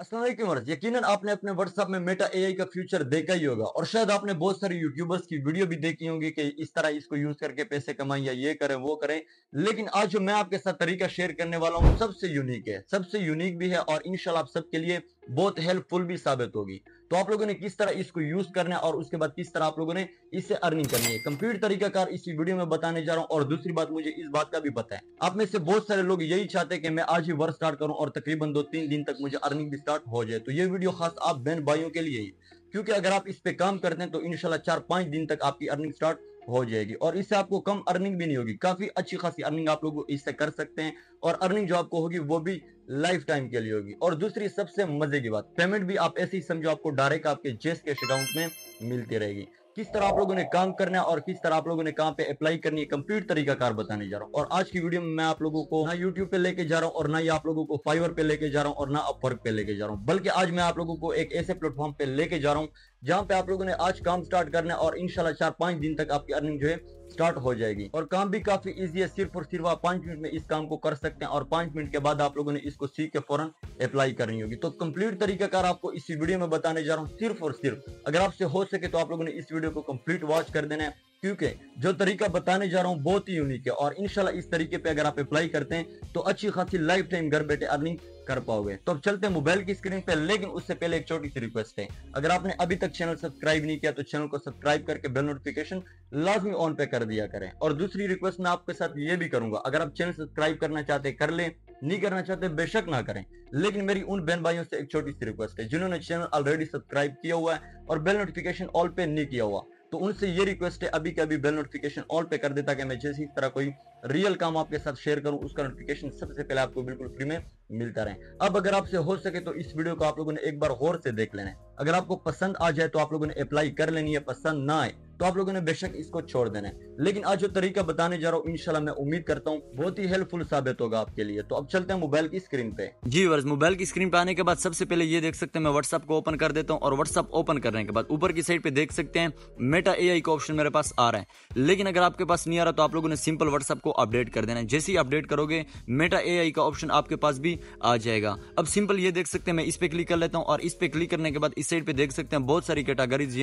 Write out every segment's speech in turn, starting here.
असलम यकीन यकीनन आपने अपने व्हाट्सअप में मेटा एआई का फ्यूचर देखा ही होगा और शायद आपने बहुत सारे यूट्यूबर्स की वीडियो भी देखी होंगी कि इस तरह इसको यूज करके पैसे कमाएं या ये करें वो करें लेकिन आज जो मैं आपके साथ तरीका शेयर करने वाला हूँ सबसे यूनिक है सबसे यूनिक भी है और इनशाला आप सबके लिए बहुत हेल्पफुल भी साबित होगी तो आप लोगों ने किस तरह इसको यूज करना है और उसके बाद किस तरह आप लोगों ने इससे अर्निंग करनी है कंप्लीट तरीकाकार इसी वीडियो में बताने जा रहा हूँ और दूसरी बात मुझे इस बात का भी पता है आप में से बहुत सारे लोग यही चाहते हैं कि मैं आज ही वर्क स्टार्ट करूँ और तकरीबन दो तीन दिन तक मुझे अर्निंग भी स्टार्ट हो जाए तो ये वीडियो खास आप बहन भाइयों के लिए क्योंकि अगर आप इस पे काम करते हैं तो इनशाला चार पांच दिन तक आपकी अर्निंग स्टार्ट हो जाएगी और इससे आपको कम अर्निंग भी नहीं होगी काफी अच्छी खासी अर्निंग आप लोग इससे कर सकते हैं और अर्निंग जो आपको होगी वो भी लाइफ टाइम के लिए होगी और दूसरी सबसे मजे की बात पेमेंट भी आप ऐसे ही समझो आपको डायरेक्ट आपके जेस के अकाउंट में मिलती रहेगी किस तरह आप लोगों ने काम करना है और किस तरह आप लोगों ने काम पे अप्लाई करनी है कंप्लीट तरीका कार बताने जा रहा हूँ और आज की वीडियो में मैं आप लोगों को ना यूट्यूब पे लेके जा रहा हूँ और ना ही आप लोगों को फाइवर पे लेके जा रहा हूँ और ना अपवर्क पे लेके जा रहा हूँ बल्कि आज मैं आप लोगों को एक ऐसे प्लेटफॉर्म पे लेके जा रहा हूँ जहाँ पे आप लोगों ने आज काम स्टार्ट करना है और इनशाला चार पांच दिन तक आपकी अर्निंग जो है स्टार्ट हो जाएगी और काम भी काफी ईजी है सिर्फ और सिर्फ आप पांच मिनट में इस काम को कर सकते हैं और पांच मिनट के बाद आप लोगों ने इसको सीख के फौरन अप्लाई करनी होगी तो कंप्लीट तरीकाकार आपको इसी वीडियो में बताने जा रहा हूँ सिर्फ और सिर्फ अगर आपसे हो सके तो आप लोगों ने इस वीडियो को कंप्लीट वॉच कर देना है क्योंकि जो तरीका बताने जा रहा हूँ बहुत ही यूनिक है और इनशाला इस तरीके पे अगर आप अप्लाई करते हैं तो अच्छी खासी लाइफ टाइम घर बैठे अर्निंग कर पाओगे तो अब चलते हैं मोबाइल की स्क्रीन पे लेकिन उससे पहले एक छोटी सी रिक्वेस्ट है अगर आपने अभी तक चैनल सब्सक्राइब नहीं किया तो चैनल को सब्सक्राइब करके बेल नोटिफिकेशन लाजमी ऑन पे कर दिया करें और दूसरी रिक्वेस्ट मैं आपके साथ ये भी करूंगा अगर आप चैनल सब्सक्राइब करना चाहते कर ले नहीं करना चाहते बेशक ना करें लेकिन मेरी उन बहन भाइयों से एक छोटी सी रिक्वेस्ट है जिन्होंने चैनल ऑलरेडी सब्सक्राइब किया हुआ है और बेल नोटिफिकेशन ऑल पे नहीं किया हुआ तो उनसे ये रिक्वेस्ट है अभी के अभी बेल नोटिफिकेशन ऑल पे कर देता कि मैं जैसे इस तरह कोई रियल काम आपके साथ शेयर करूं उसका नोटिफिकेशन सबसे पहले आपको बिल्कुल फ्री में मिलता रहे अब अगर आपसे हो सके तो इस वीडियो को आप लोगों ने एक बार और से देख लेना है अगर आपको पसंद आ जाए तो आप लोगों ने अप्लाई कर लेनी है पसंद ना आए तो आप लोगों ने बेशक इसको छोड़ देना है लेकिन आज जो तरीका बताने जा रहा हूँ इनशाला मैं उम्मीद करता हूँ बहुत ही हेल्पफुल साबित होगा आपके लिए तो अब चलते हैं मोबाइल की स्क्रीन पे जी वर्ष मोबाइल की स्क्रीन पे आने के बाद सबसे पहले ये देख सकते हैं मैं व्हाट्सअप को ओपन कर देता हूँ और व्हाट्सअप ओपन करने के बाद ऊपर की साइड पे देख सकते हैं मेटा ए का ऑप्शन मेरे पास आ रहा है लेकिन अगर आपके पास नहीं आ रहा तो आप लोगों ने सिंपल व्हाट्सअप को अपडेट कर देना है जैसे ही अपडेट करोगे मेटा ए का ऑप्शन आपके पास भी आ जाएगा अब सिंपल ये देख सकते हैं मैं इस पे क्लिक कर लेता हूँ और इस पे क्लिक करने के बाद इस साइड पे देख सकते हैं बहुत सारी कैटागरीज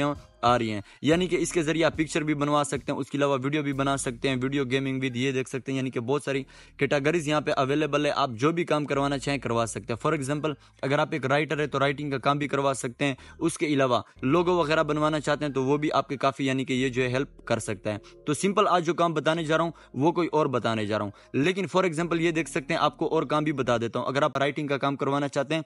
आ रही हैं यानी कि इसके ज़रिए आप पिक्चर भी बनवा सकते हैं उसके अलावा वीडियो भी बना सकते हैं वीडियो गेमिंग भी ये देख सकते हैं यानी कि बहुत सारी कैटागरीज यहाँ पे अवेलेबल है आप जो भी काम करवाना चाहें करवा सकते हैं फॉर एग्जाम्पल अगर आप एक राइटर है तो राइटिंग का काम भी करवा सकते हैं उसके अलावा लोगो वगैरह बनवाना चाहते हैं तो वो भी आपके काफ़ी यानी कि ये जो है हेल्प कर सकता है तो सिंपल आज जो काम बताने जा रहा हूँ वो कोई और बताने जा रहा हूँ लेकिन फॉर एग्जाम्पल ये देख सकते हैं आपको और काम भी बता देता हूँ अगर आप राइटिंग का काम करवाना चाहते हैं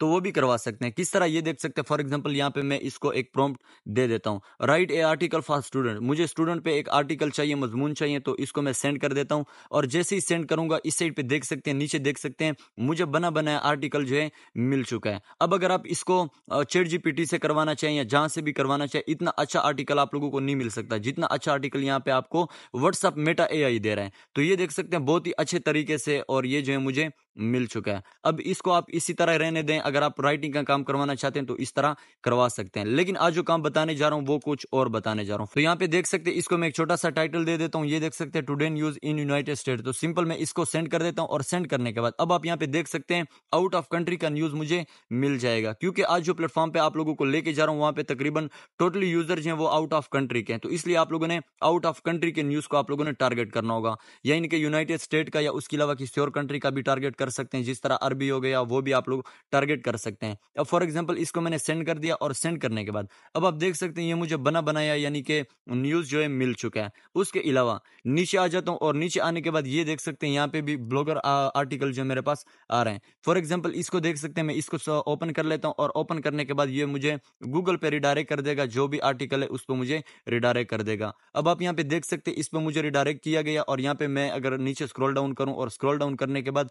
तो वो भी करवा सकते हैं किस तरह ये देख सकते हैं फॉर एग्जाम्पल यहाँ पे मैं इसको एक प्रॉम्प्ट दे देता हूँ write a article for student मुझे स्टूडेंट पे एक आर्टिकल चाहिए मजमून चाहिए तो इसको मैं सेंड कर देता हूँ और जैसे ही सेंड करूंगा इस साइड पे देख सकते हैं नीचे देख सकते हैं मुझे बना बनाया आर्टिकल जो है मिल चुका है अब अगर आप इसको चेट जीपीटी से करवाना चाहिए या जहाँ से भी करवाना चाहिए इतना अच्छा आर्टिकल आप लोगों को नहीं मिल सकता जितना अच्छा आर्टिकल यहाँ पे आपको व्हाट्सअप मेटा ए दे रहा है तो ये देख सकते हैं बहुत ही अच्छे तरीके से और ये जो है मुझे मिल चुका है अब इसको आप इसी तरह रहने दें अगर आप राइटिंग का काम करवाना चाहते हैं तो इस तरह करवा सकते हैं लेकिन आज जो काम बताने जा रहा हूं वो कुछ और बताने जा रहा हूं तो यहाँ पे देख सकते हैं इसको मैं एक छोटा सा टाइटल दे देता हूँ ये देख सकते हैं today news in United State तो सिंपल मैं इसको सेंड कर देता हूँ और सेंड करने के बाद अब आप यहाँ पे देख सकते हैं आउट ऑफ कंट्री का न्यूज मुझे मिल जाएगा क्योंकि आज जो प्लेटफॉर्म पे आप लोगों को लेके जा रहा हूँ वहां पे तकरीबन टोटली यूजर जो है वो आउट ऑफ कंट्री के हैं तो इसलिए आप लोगों ने आउट ऑफ कंट्री के न्यूज को आप लोगों ने टारगेट करना होगा या इनके यूनाइटेड स्टेट का या उसके अलावा किसी और कंट्री का भी टारगेट कर सकते हैं जिस तरह अरबी हो गया वो भी आप लोग टारगेट कर सकते हैं अब फॉर एग्जाम्पल इसको मैंने सेंड कर दिया और सेंड करने के बाद अब आप देख सकते हैं ये मुझे बना बनाया यानी कि न्यूज़ जो है मिल चुका है उसके अलावा नीचे आ जाता हूँ और नीचे आने के बाद ये देख सकते हैं यहाँ पे भी ब्लॉगर आर्टिकल जो मेरे पास आ रहे हैं फॉर एग्जाम्पल इसको देख सकते हैं मैं इसको ओपन कर लेता हूँ और ओपन करने के बाद ये मुझे गूगल पे रिडायरेक्ट कर देगा जो भी आर्टिकल है उस पर मुझे रिडायरेक्ट कर देगा अब आप यहाँ पे देख सकते हैं इस पर मुझे रिडायरेक्ट किया गया और यहाँ पे मैं अगर नीचे स्क्रॉल डाउन करूँ और स्क्रॉल डाउन करने के बाद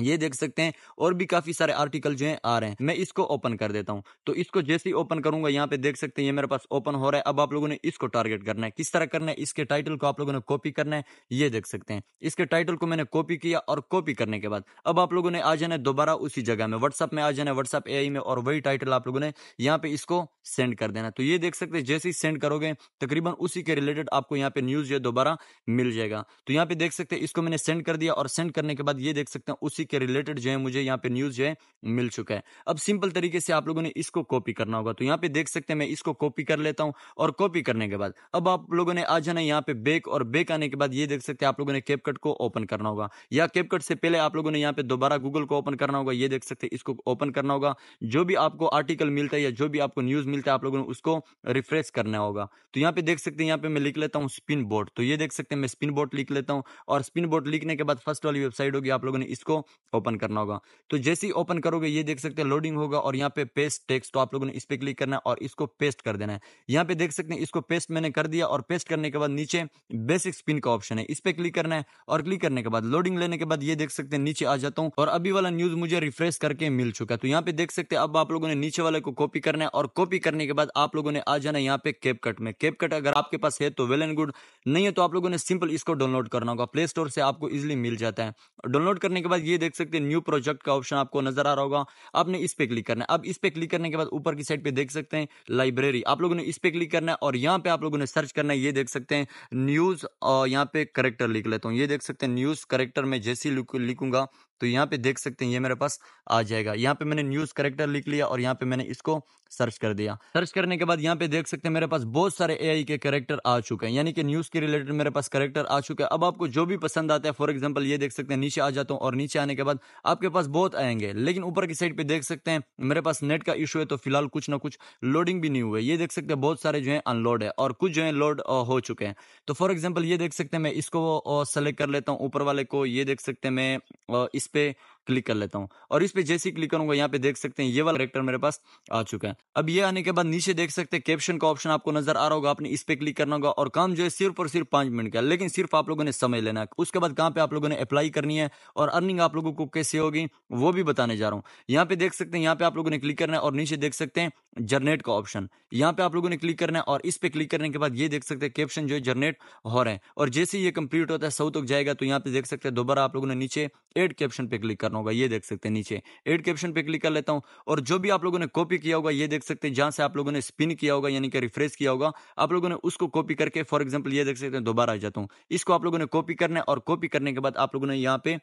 ये देख सकते हैं और भी काफी सारे आर्टिकल जो है आ रहे हैं मैं इसको ओपन कर देता हूं तो इसको जैसे ही ओपन करूंगा यहाँ पे देख सकते हैं ये मेरे पास ओपन हो रहा है अब आप लोगों ने इसको टारगेट करना है किस तरह करना है इसके टाइटल को आप लोगों ने कॉपी करना है ये देख सकते हैं इसके टाइटल को मैंने कॉपी किया और कॉपी करने के बाद अब आप लोगों ने आ जाना है दोबारा उसी जगह में व्हाट्सअप में आ जाना है व्हाट्सअप ए में और वही टाइटल आप लोगों ने यहाँ पे इसको सेंड कर देना तो ये देख सकते हैं जैसे ही सेंड करोगे तकरीबन उसी के रिलेटेड आपको यहाँ पे न्यूज दोबारा मिल जाएगा तो यहाँ पे देख सकते हैं इसको मैंने सेंड कर दिया और सेंड करने के बाद ये देख सकते हैं उसी के रिलेटेड जो है मुझे यहाँ पे न्यूज़ जो है मिल चुका है अब सिंपल तरीके से आप लोगों ने इसको कॉपी करना होगा तो यहाँ पे देख सकते हैं मैं इसको कॉपी कर लेता हूँ और कॉपी करने के बाद अब आप लोगों ने आ जाना यहाँ पे बेक और बेक आने के बाद ये देख सकते हैं आप लोगों ने कैपकट को ओपन करना होगा या कैपकट से पहले आप लोगों ने यहाँ पे दोबारा गूगल को ओपन करना होगा ये देख सकते हैं इसको ओपन करना होगा जो भी आपको आर्टिकल मिलता है या जो भी आपको न्यूज़ मिलता है आप लोगों ने उसको रिफ्रेश करना होगा तो यहाँ पे देख सकते हैं यहाँ पे मैं लिख लेता हूँ स्पिन बोर्ड तो ये देख सकते हैं मैं स्पिन बोर्ड लिख लेता हूँ और स्पिन बोर्ड लिखने के बाद फर्स्ट वाली वेबसाइट होगी आप लोगों ने इसको ओपन करना होगा तो जैसे ही ओपन करोगे ये देख सकते हैं लोडिंग होगा और यहाँ पे पेस्ट टेक्स्ट तो आप लोगों ने इस पर क्लिक करना है और इसको पेस्ट कर देना है यहाँ पे देख सकते हैं इसको पेस्ट मैंने कर दिया और पेस्ट करने के बाद नीचे बेसिक स्पिन का ऑप्शन है इस पर क्लिक करना है और क्लिक करने के बाद लोडिंग लेने के बाद ये देख सकते हैं नीचे आ जाता हूँ और अभी वाला न्यूज मुझे रिफ्रेश करके मिल चुका है तो यहाँ पे देख सकते हैं अब आप लोगों ने नीचे वाले को कॉपी करना है और कॉपी करने के बाद आप लोगों ने आ जाना यहाँ पे केप में केप अगर आपके पास है तो वेल एंड गुड नहीं है तो आप लोगों ने सिंपल इसको डाउनलोड करना होगा प्ले स्टोर से आपको इजिली मिल जाता है डाउनलोड करने के बाद ये ये देख सकते हैं न्यू प्रोजेक्ट का ऑप्शन आपको नजर आ रहा होगा आपने इस पे क्लिक करना है अब इस पे क्लिक करने के बाद ऊपर की साइड पे देख सकते हैं लाइब्रेरी आप लोगों ने इस पे क्लिक करना है और यहाँ पे आप लोगों ने सर्च करना है ये देख सकते हैं न्यूज यहाँ पे करेक्टर लिख लेता हूँ ये देख सकते हैं न्यूज करेक्टर में जैसी लिखूंगा तो यहाँ पे देख सकते हैं ये मेरे पास आ जाएगा यहाँ पे मैंने न्यूज़ करेक्टर लिख लिया और यहाँ पे मैंने इसको सर्च कर दिया सर्च करने के बाद यहाँ पे देख सकते हैं मेरे पास बहुत सारे ए के करेक्टर आ चुके हैं यानी कि न्यूज़ के रिलेटेड मेरे पास करेक्टर आ चुके हैं अब आपको जो भी पसंद आता है फॉर एग्जाम्पल ये देख सकते हैं नीचे आ जाता हूँ और नीचे आने के बाद आपके पास बहुत आएंगे लेकिन ऊपर की साइड पर देख सकते हैं मेरे पास नेट का इशू है तो फिलहाल कुछ ना कुछ लोडिंग भी नहीं हुए ये देख सकते हैं बहुत सारे जो है अनलोड है और कुछ जो है लोड हो चुके हैं तो फॉर एग्जाम्पल ये देख सकते हैं मैं इसको सेलेक्ट कर लेता हूँ ऊपर वाले को ये देख सकते हैं मैं इस पे क्लिक कर लेता हूँ और इस पे जैसे ही क्लिक करूंगा यहाँ पे देख सकते हैं ये वाला करेक्टर मेरे पास आ चुका है अब ये आने के बाद नीचे देख सकते हैं कैप्शन का ऑप्शन आपको नजर आ रहा होगा आपने इस पे क्लिक करना होगा और काम जो है सिर्फ और सिर्फ पांच मिनट का लेकिन सिर्फ आप लोगों ने समय लेना है उसके बाद कहाँ पे आप लोगों ने अप्लाई करनी है और अर्निंग आप लोगों को कैसे होगी वो भी बताने जा रहा हूँ यहाँ पे देख सकते हैं यहाँ पे आप लोगों ने क्लिक करना है और नीचे देख सकते हैं जनरेट का ऑप्शन यहाँ पे आप लोगों ने क्लिक करना है और इस पे क्लिक करने के बाद ये देख सकते हैं कैप्शन जो है जनरेट हो रहे हैं और जैसे ये कंप्लीट होता है सौ तक जाएगा तो यहाँ पे देख सकते हैं दोबारा आप लोगों ने नीचे एड कैप्शन पे क्लिक करना होगा ये देख सकते हैं नीचे एड कैप्शन पे क्लिक कर लेता हूँ और जो भी आप लोगों ने कॉपी किया होगा ये देख सकते हैं जहाँ से आप लोगों ने स्पिन किया होगा यानी कि रिफ्रेश किया होगा आप लोगों ने उसको कॉपी करके फॉर एग्जाम्पल ये देख सकते हैं दोबारा आ जाता हूँ इसको आप लोगों ने कॉपी करना है और कॉपी करने के बाद आप लोगों ने यहाँ पे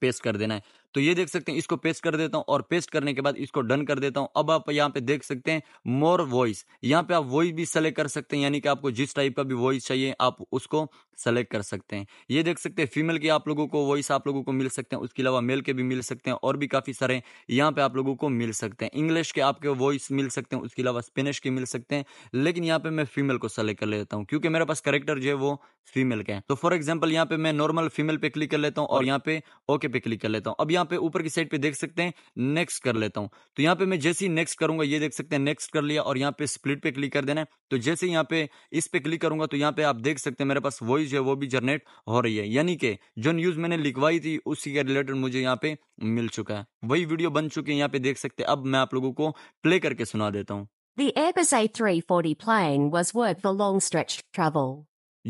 पेस्ट कर देना है तो ये देख सकते हैं इसको पेस्ट कर देता हूं और पेस्ट करने के बाद इसको डन कर देता हूं अब आप यहाँ पे देख सकते हैं मोर वॉइस यहाँ पे आप वॉइस भी सेलेक्ट कर सकते हैं यानी कि आपको जिस टाइप का भी वॉइस चाहिए आप उसको सेलेक्ट कर सकते हैं ये देख सकते हैं फीमेल के आप लोगों को वॉइस आप लोगों को मिल सकते हैं उसके अलावा मेल के भी मिल सकते हैं और भी काफ़ी सारे यहाँ पे आप लोगों को मिल सकते हैं इंग्लिश के आपके वॉइस मिल सकते हैं उसके अलावा स्पेनिश के मिल सकते हैं लेकिन यहाँ पे मैं फीमेल को सेलेक्ट कर लेता हूँ क्योंकि मेरे पास करेक्टर जो है वो फीमेल का है तो फॉर एग्जाम्पल यहाँ पे मैं नॉर्मल फीमेल पे क्लिक कर लेता हूँ और यहाँ पे ओके पे क्लिक कर लेता हूं अब यहां पे ऊपर की साइड पे देख सकते हैं नेक्स्ट कर लेता हूं तो यहां पे मैं जैसे ही नेक्स्ट करूंगा ये देख सकते हैं नेक्स्ट कर लिया और यहां पे स्प्लिट पे क्लिक कर देना है तो जैसे यहां पे इस पे क्लिक करूंगा तो यहां पे आप देख सकते हैं मेरे पास वॉइस है वो भी जनरेट हो रही है यानी कि जो न्यूज मैंने लिखवाई थी उसी के रिलेटेड मुझे यहाँ पे मिल चुका है वही वीडियो बन चुके हैं यहाँ पे देख सकते हैं अब मैं आप लोगों को प्ले करके सुना देता हूँ The Airbus A340 plane was worth the long stretch travel.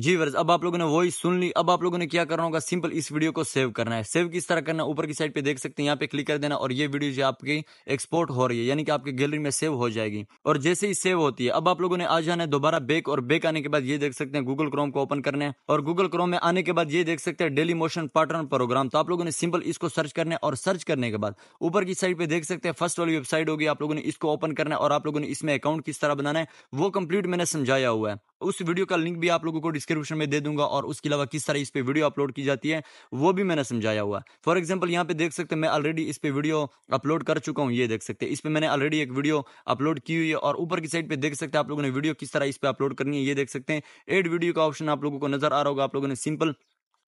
जी वर्ष अब आप लोगों ने वॉइस सुन ली अब आप लोगों ने क्या करना होगा सिंपल इस वीडियो को सेव करना है सेव किस तरह करना है ऊपर की साइड पे देख सकते हैं यहाँ पे क्लिक कर देना और ये वीडियो जो आपकी एक्सपोर्ट हो रही है यानी कि आपकी गैलरी में सेव हो जाएगी और जैसे ही सेव होती है अब आप लोगों ने आ जाना है दोबारा बेक और बेक आने के बाद ये देख सकते हैं गूगल क्रोम को ओपन करना है और गूगल क्रोम में आने के बाद ये देख सकते हैं डेली मोशन पार्टनर प्रोग्राम तो आप लोगों ने सिंपल इसको सर्च करना है और सर्च करने के बाद ऊपर की साइड पे देख सकते हैं फर्स्ट वाली वेबसाइट होगी आप लोगों ने इसको ओपन करना है और आप लोगों ने इसमें अकाउंट किस तरह बनाना है वो कंप्लीट मैंने समझाया हुआ है उस वीडियो का लिंक भी आप लोगों को डिस्क्रिप्शन में दे दूंगा और उसके अलावा किस तरह इस पर वीडियो अपलोड की जाती है वो भी मैंने समझाया हुआ फॉर एग्जाम्पल यहाँ पे देख सकते हैं मैं ऑलरेडी इस पर वीडियो अपलोड कर चुका हूँ ये देख सकते हैं इस पर मैंने ऑलरेडी एक वीडियो अपलोड की हुई है और ऊपर की साइड पर देख सकते हैं आप लोगों ने वीडियो किस तरह इस पर अपलोड करनी है ये देख सकते हैं एड वीडियो का ऑप्शन आप लोगों को नजर आ रहा होगा आप लोगों ने सिंपल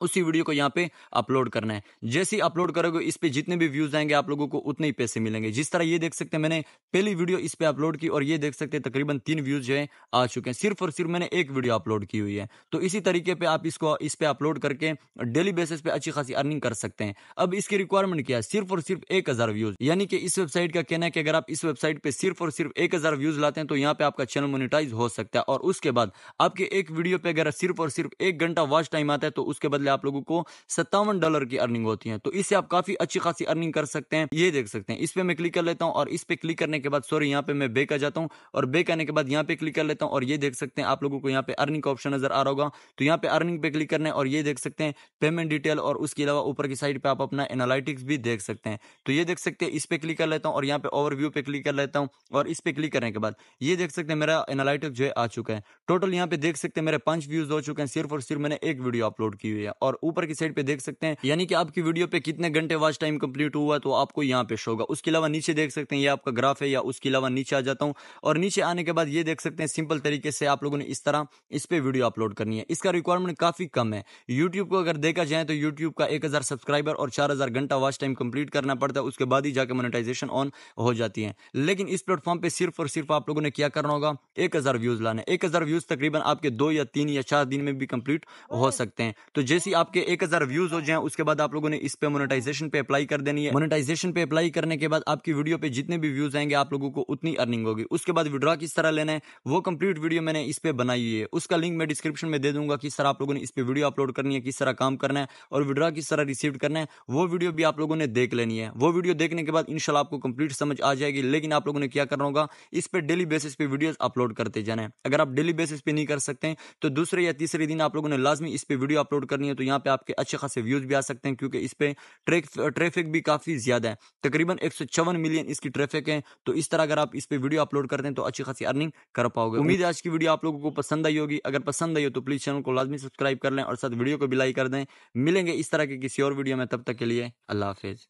उसी वीडियो को यहाँ पे अपलोड करना है जैसे ही अपलोड करोगे इस पे जितने भी व्यूज आएंगे आप लोगों को उतने ही पैसे मिलेंगे जिस तरह ये देख सकते हैं मैंने पहली वीडियो इस पे अपलोड की और ये देख सकते हैं तकरीबन तीन व्यूज जो है आ चुके हैं सिर्फ और सिर्फ मैंने एक वीडियो अपलोड की हुई है तो इसी तरीके पे आप इसको इस पे अपलोड करके डेली बेसिस पे अच्छी खासी अर्निंग कर सकते हैं अब इसकी रिक्वायरमेंट क्या है सिर्फ और सिर्फ एक हजार व्यूज यानी कि इस वेबसाइट का कहना है कि अगर आप इस वेबसाइट पे सिर्फ और सिर्फ एक हजार व्यूज लाते हैं तो यहाँ पे आपका चैनल मोनिटाइज हो सकता है और उसके बाद आपके एक वीडियो पे अगर सिर्फ और सिर्फ एक घंटा वॉच टाइम आता है तो उसके बदले लिए आप लोगों को सत्तावन डॉलर की अर्निंग होती है तो इससे आप काफी अच्छी खासी अर्निंग कर सकते हैं ये देख सकते हैं इस पर मैं क्लिक कर लेता हूँ और इस पर क्लिक करने के बाद सॉरी यहाँ पे मैं बेक आ जाता हूँ और बेक आने के बाद यहाँ पे क्लिक कर लेता हूँ और ये देख सकते हैं आप लोगों को यहाँ पे अर्निंग का ऑप्शन नजर आ रहा होगा तो यहाँ पे अर्निंग पे क्लिक करने और ये देख सकते हैं पेमेंट डिटेल और उसके अलावा ऊपर की साइड पर आप अपना एनालिटिक्स भी देख सकते हैं तो ये देख सकते हैं इस पर क्लिक कर लेता हूँ और यहाँ पे ओवरव्यू पे क्लिक कर लेता हूँ और इस पर क्लिक करने के बाद ये देख सकते हैं मेरा एनालिटिक्स जो है आ चुका है टोटल यहाँ पे देख सकते हैं मेरे पांच व्यूज हो चुके हैं सिर्फ और सिर्फ मैंने एक वीडियो अपलोड की हुई है और ऊपर की साइड पे देख सकते हैं यानी कि आपकी वीडियो पे कितने घंटे वॉच टाइम कंप्लीट हुआ तो आपको यहाँ पे शो होगा उसके अलावा नीचे देख सकते हैं ये आपका ग्राफ है या उसके अलावा नीचे आ जाता हूँ और नीचे आने के बाद ये देख सकते हैं सिंपल तरीके से आप लोगों ने इस तरह इस पर वीडियो अपलोड करनी है इसका रिक्वायरमेंट काफी कम है यूट्यूब को अगर देखा जाए तो यूट्यूब का एक सब्सक्राइबर और चार घंटा वॉच टाइम कंप्लीट करना पड़ता है उसके बाद ही जाकर मोनिटाइजेशन ऑन हो जाती है लेकिन इस प्लेटफॉर्म पर सिर्फ और सिर्फ आप लोगों ने क्या करना होगा एक व्यूज लाने एक व्यूज तकरीबन आपके दो या तीन या चार दिन में भी कंप्लीट हो सकते हैं तो जैसे ही आपके एक हजार व्यूज हो जाए उसके बाद आप लोगों ने इस पे मोनेटाइजेशन पे अप्लाई कर देनी है मोनेटाइजेशन पे अप्लाई करने के बाद आपकी वीडियो पे जितने भी व्यूज आएंगे आप लोगों को उतनी अर्निंग होगी उसके बाद विड्रॉ किस तरह लेना है वो कंप्लीट वीडियो मैंने इस पे बनाई हुई है उसका लिंक मैं डिस्क्रिप्शन में दे दूंगा किस तरह आप लोगों ने इस पे वीडियो अपलोड करनी है किस तरह काम करना है और विड्रॉ किस तरह रिसीव करना है वो वीडियो भी आप लोगों ने देख लेनी है वो वीडियो देखने के बाद इनशाला आपको कंप्लीट समझ आ जाएगी लेकिन आप लोगों ने क्या करना होगा इस पर डेली बेसिस पे वीडियो अपलोड करते जाना है अगर आप डेली बेसिस पे नहीं कर सकते तो दूसरे या तीसरे दिन आप लोगों ने लाजमी इस पर वीडियो अपलोड करनी है तो यहाँ पे आपके अच्छे खासे व्यूज भी आ सकते हैं क्योंकि इस पर ट्रैफिक भी काफ़ी ज़्यादा है तकरीबन एक मिलियन इसकी ट्रैफिक है तो इस तरह अगर आप इस पर वीडियो अपलोड करते हैं तो अच्छी खासी अर्निंग कर पाओगे उम्मीद आज की वीडियो आप लोगों को पसंद आई होगी अगर पसंद आई हो तो प्लीज़ चैनल को लाजमी सब्सक्राइब कर लें और साथ वीडियो को भी लाइक कर दें मिलेंगे इस तरह के किसी और वीडियो में तब तक के लिए अल्लाह हाफिज़